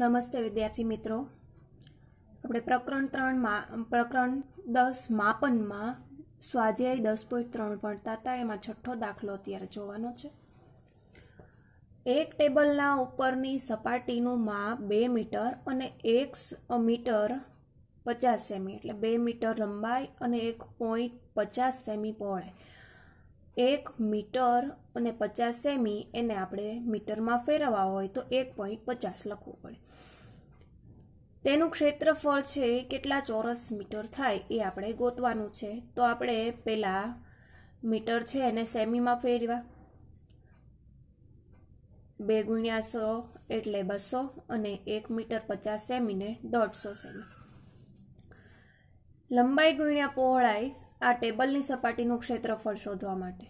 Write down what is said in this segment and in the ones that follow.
નમસ્તે વિદ્યાર્થી મિત્રો આપણે પ્રકરણ ત્રણમાં પ્રકરણ દસ માપનમાં સ્વાધ્યાય દસ પોઈન્ટ ત્રણ ભણતા હતા એમાં છઠ્ઠો દાખલો અત્યારે જોવાનો છે એક ટેબલના ઉપરની સપાટીનું માપ બે મીટર અને એક મીટર પચાસ સેમી એટલે બે મીટર લંબાઈ અને એક પોઈન્ટ પચાસ સેમી પહોળાઈ એક મીટર અને પચાસ સેમી એને આપણે મીટરમાં ફેરવવા હોય તો એક પોઈન્ટ પચાસ લખવું પડે તેનું ક્ષેત્રફળ છે કેટલા ચોરસ મીટર થાય એ આપણે ગોતવાનું છે તો આપણે પહેલાં મીટર છે એને સેમીમાં ફેરવા બે ગુણ્યા સો એટલે બસો અને એક મીટર પચાસ સેમીને દોઢસો સેમી લંબાઈ ગુણ્યા પહોળાઈ આ ટેબલની સપાટીનું ક્ષેત્રફળ શોધવા માટે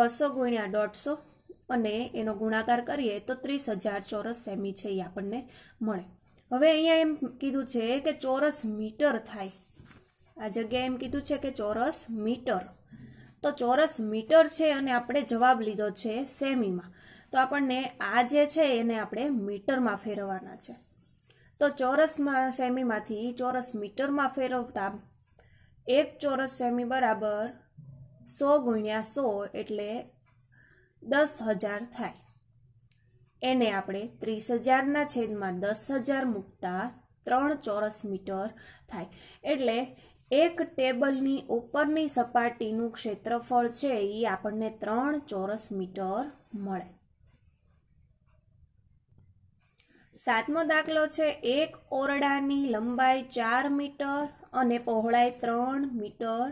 બસો ગુણ્યા દોઢસો અને એનો ગુણાકાર કરીએ તો ત્રીસ હજાર ચોરસ સેમી છે એ આપણને મળે હવે અહીંયા એમ કીધું છે કે ચોરસ મીટર થાય આ જગ્યાએ એમ કીધું છે કે ચોરસ મીટર તો ચોરસ મીટર છે અને આપણે જવાબ લીધો છે સેમીમાં તો આપણને આ જે છે એને આપણે મીટરમાં ફેરવવાના છે તો ચોરસમાં સેમીમાંથી ચોરસ મીટરમાં ફેરવતા એક ચોરસ સેમી બરાબર સો ગુણ્યા સો એટલે દસ હજાર થાય એને આપણે ત્રીસ હજારના છેદમાં દસ હજાર મૂકતા ત્રણ ચોરસ મીટર થાય એટલે એક ટેબલની ઉપરની સપાટીનું ક્ષેત્રફળ છે એ આપણને ત્રણ ચોરસ મીટર મળે સાતમો દાખલો છે એક ઓરડાની લંબાઈ ચાર મીટર અને પહોળાઈ ત્રણ મીટર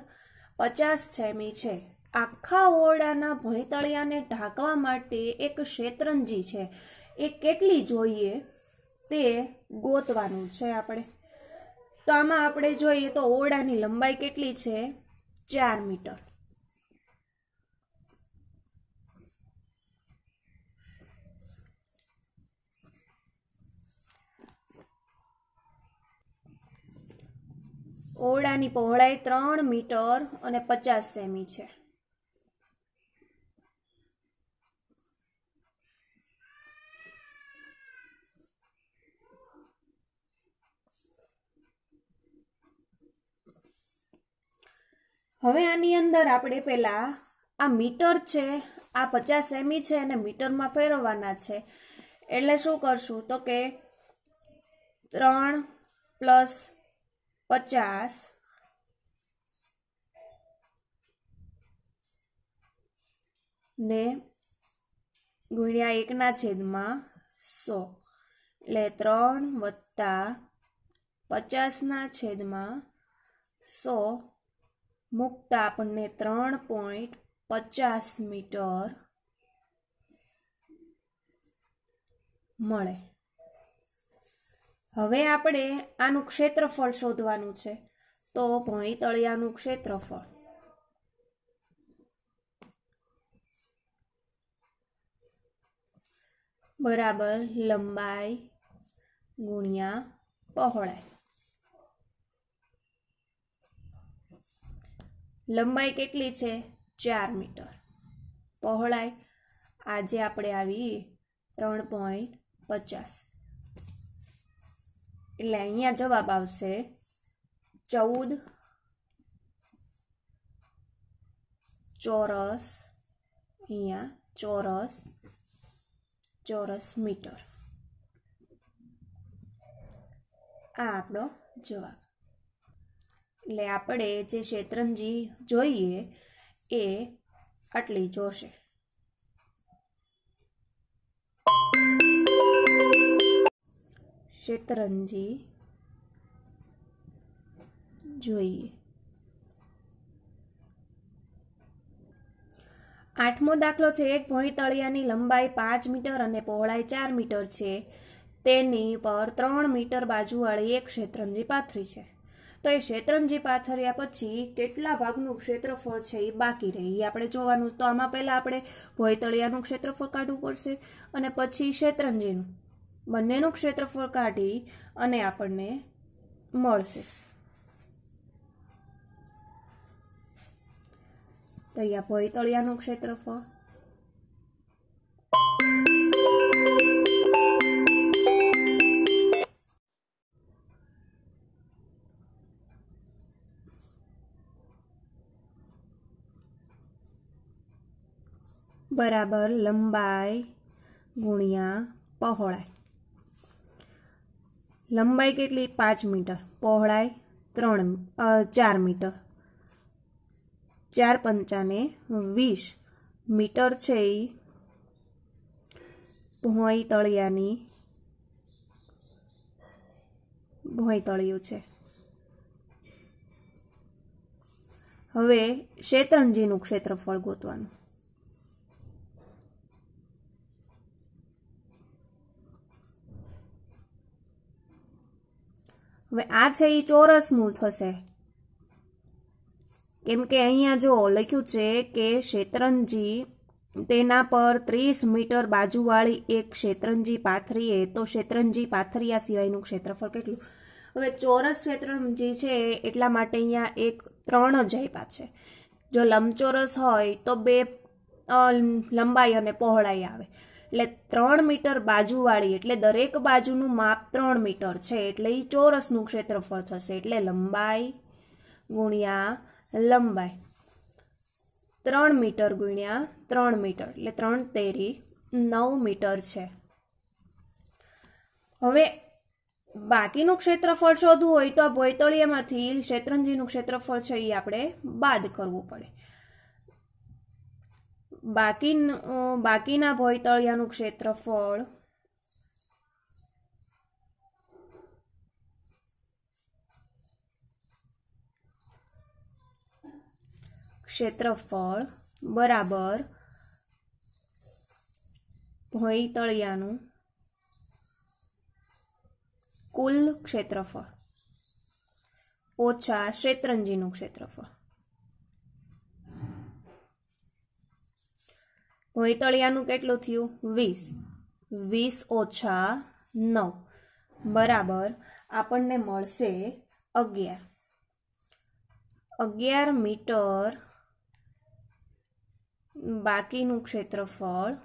પચાસ સેમી છે આખા ઓરડાના ભોંયતળિયાને ઢાંકવા માટે એક શેતરંજી છે એ કેટલી જોઈએ તે ગોતવાનું છે આપણે તો આમાં આપણે જોઈએ તો ઓરડાની લંબાઈ કેટલી છે ચાર મીટર ઓરડાની પહોળાઈ ત્રણ મીટર અને પચાસ સેમી છે હવે આની અંદર આપણે પહેલા આ મીટર છે આ પચાસ સેમી છે અને મીટરમાં ફેરવવાના છે એટલે શું કરશું તો કે ત્રણ પ્લસ પચાસ ને ગુણ્યા એકના છેદમાં સો એટલે ત્રણ વત્તા પચાસના છેદમાં સો મૂકતા આપણને ત્રણ પોઈન્ટ પચાસ મીટર મળે હવે આપણે આનું ક્ષેત્રફળ શોધવાનું છે તો ભોંય તળિયાનું ક્ષેત્રફળ બરાબર લંબાઈ ગુણ્યા પહોળાઈ લંબાઈ કેટલી છે ચાર મીટર પહોળાઈ આજે આપણે આવી ત્રણ પોઈન્ટ પચાસ એટલે અહીંયા જવાબ આવશે ચૌદ ચોરસ અહીંયા ચોરસ ચોરસ મીટર આ આપણો જવાબ એટલે આપણે જે શેતરંજી જોઈએ એ આટલી જોશે શેતરંજી જોઈએ આઠમો દાખલો છે એક ભોંય તળિયાની લંબાઈ પાંચ મીટર અને પહોળાઈ ચાર મીટર છે તેની પર ત્રણ મીટર બાજુવાળી એક શેતરંજી પાથરી છે તો એ શેતરંજી પાથર્યા પછી કેટલા ભાગનું ક્ષેત્રફળ છે એ બાકી રહે એ આપણે જોવાનું તો આમાં પહેલાં આપણે ભોંય તળિયાનું ક્ષેત્રફળ કાઢવું પડશે અને પછી શેતરંજીનું બંનેનું ક્ષેત્રફળ કાઢી અને આપણને મળશે તો ભોયતળિયાનું ક્ષેત્રફળ બરાબર લંબાઈ ગુણ્યા પહોળાઈ લંબાઈ કેટલી પાંચ મીટર પહોળાઈ ત્રણ ચાર મીટર ચાર પંચાને વીસ મીટર છે એ ભોંઈ તળિયાની ભોંય તળિયું છે હવે શેતરંજીનું ક્ષેત્રફળ ગોતવાનું હવે આ છે એ ચોરસ મૂળ થશે કેમ કે અહીંયા જો લખ્યું છે કે શેતરંજી તેના પર ત્રીસ મીટર બાજુવાળી એક શેતરંજી પાથરીએ તો શેતરંજી પાથરિયા સિવાયનું ક્ષેત્રફળ કેટલું હવે ચોરસ શેતરંજી છે એટલા માટે અહીંયા એક ત્રણ જ આપ્યા છે જો લંબચોરસ હોય તો બે લંબાઈ અને પહોળાઈ આવે એટલે ત્રણ મીટર બાજુવાળી એટલે દરેક બાજુનું માપ ત્રણ મીટર છે એટલે એ ચોરસનું ક્ષેત્રફળ થશે એટલે લંબાઈ ગુણ્યા લંબાઈ ત્રણ મીટર ગુણ્યા ત્રણ મીટર એટલે ત્રણ તેરી નવ મીટર છે હવે બાકીનું ક્ષેત્રફળ શોધવું હોય તો આ ભોયતળિયામાંથી શેત્રંજીનું ક્ષેત્રફળ છે એ આપણે બાદ કરવું પડે બાકી બાકીના ભોયતળિયાનું ક્ષેત્રફળ ક્ષેત્રફળ બરાબર ભોયતળિયાનું કુલ ક્ષેત્રફળ ઓછા શેત્રંજીનું ક્ષેત્રફળ વૈતળિયાનું કેટલું થયું વીસ વીસ ઓછા નવ બરાબર આપણને મળશે અગિયાર અગિયાર મીટર બાકીનું ક્ષેત્રફળ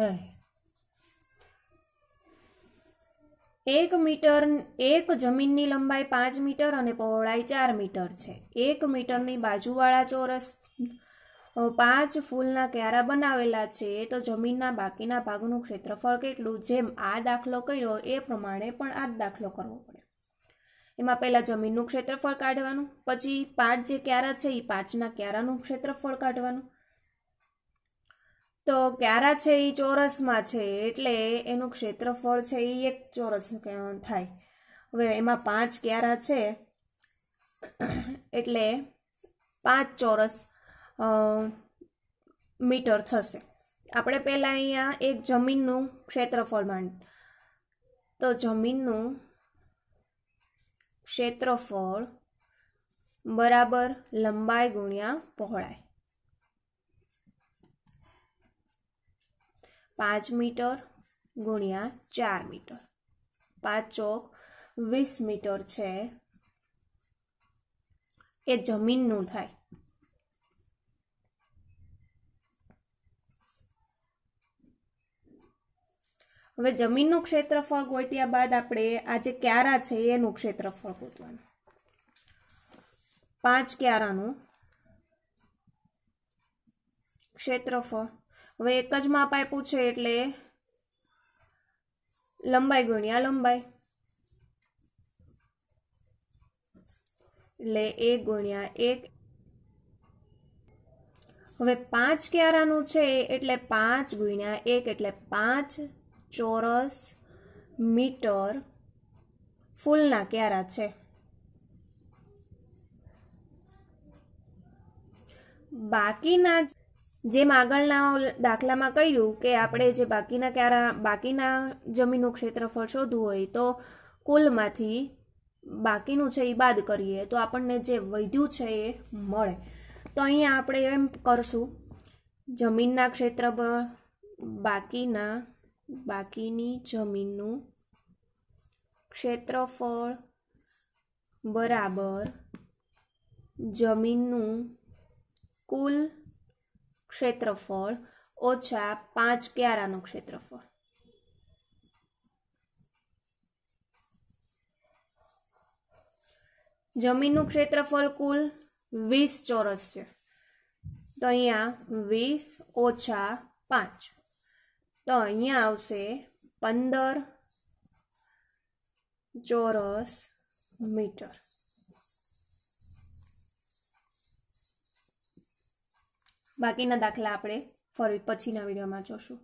રહે એક મીટર એક જમીનની લંબાઈ પાંચ મીટર અને પહોળાઈ ચાર મીટર છે એક મીટરની બાજુવાળા ચોરસ પાંચ ફૂલના ક્યારા બનાવેલા છે એ તો જમીનના બાકીના ભાગનું ક્ષેત્રફળ કેટલું જેમ આ દાખલો કર્યો એ પ્રમાણે પણ આ દાખલો કરવો પડે એમાં પહેલાં જમીનનું ક્ષેત્રફળ કાઢવાનું પછી પાંચ જે ક્યારા છે એ પાંચના ક્યારાનું ક્ષેત્રફળ કાઢવાનું તો ક્યારા છે એ ચોરસમાં છે એટલે એનું ક્ષેત્રફળ છે એ એક ચોરસ થાય હવે એમાં પાંચ ક્યારા છે એટલે પાંચ ચોરસ મીટર થશે આપણે પહેલાં અહીંયા એક જમીનનું ક્ષેત્રફળ માંડ તો જમીનનું ક્ષેત્રફળ બરાબર લંબાઈ ગુણ્યા પહોળાય પાંચ મીટર ગુણ્યા ચાર મીટર પાંચ ચોક વીસ મીટર છે એ જમીનનું થાય હવે જમીનનું ક્ષેત્રફળ ગોત્યા બાદ આપણે આજે ક્યારા છે એનું ક્ષેત્રફળ ગોતવાનું પાંચ ક્યારાનું ક્ષેત્રફળ હવે એક જ માપ આપ્યું છે એટલે લંબાઈ ગુણ્યા લંબાઈ એટલે એક ગુણ્યા એક હવે પાંચ ક્યારાનું છે એટલે પાંચ ગુણ્યા એક એટલે પાંચ ચોરસ મીટર ફૂલના ક્યારા છે બાકીના જ જેમ આગળના દાખલામાં કહ્યું કે આપણે જે બાકીના ક્યારે બાકીના જમીનનું ક્ષેત્રફળ શોધવું હોય તો કુલમાંથી બાકીનું છે એ બાદ કરીએ તો આપણને જે વધ્યું છે એ મળે તો અહીંયા આપણે એમ કરશું જમીનના ક્ષેત્ર બાકીના બાકીની જમીનનું ક્ષેત્રફળ બરાબર જમીનનું કુલ ક્ષેત્રફળ ઓછા પાંચ ક્યારાનું ક્ષેત્રફળ જમીનનું ક્ષેત્રફળ કુલ વીસ ચોરસ છે તો અહીંયા વીસ ઓછા પાંચ તો અહીંયા આવશે પંદર ચોરસ મીટર બાકીના દાખલા આપણે ફરી પછીના વિડીયોમાં જોશું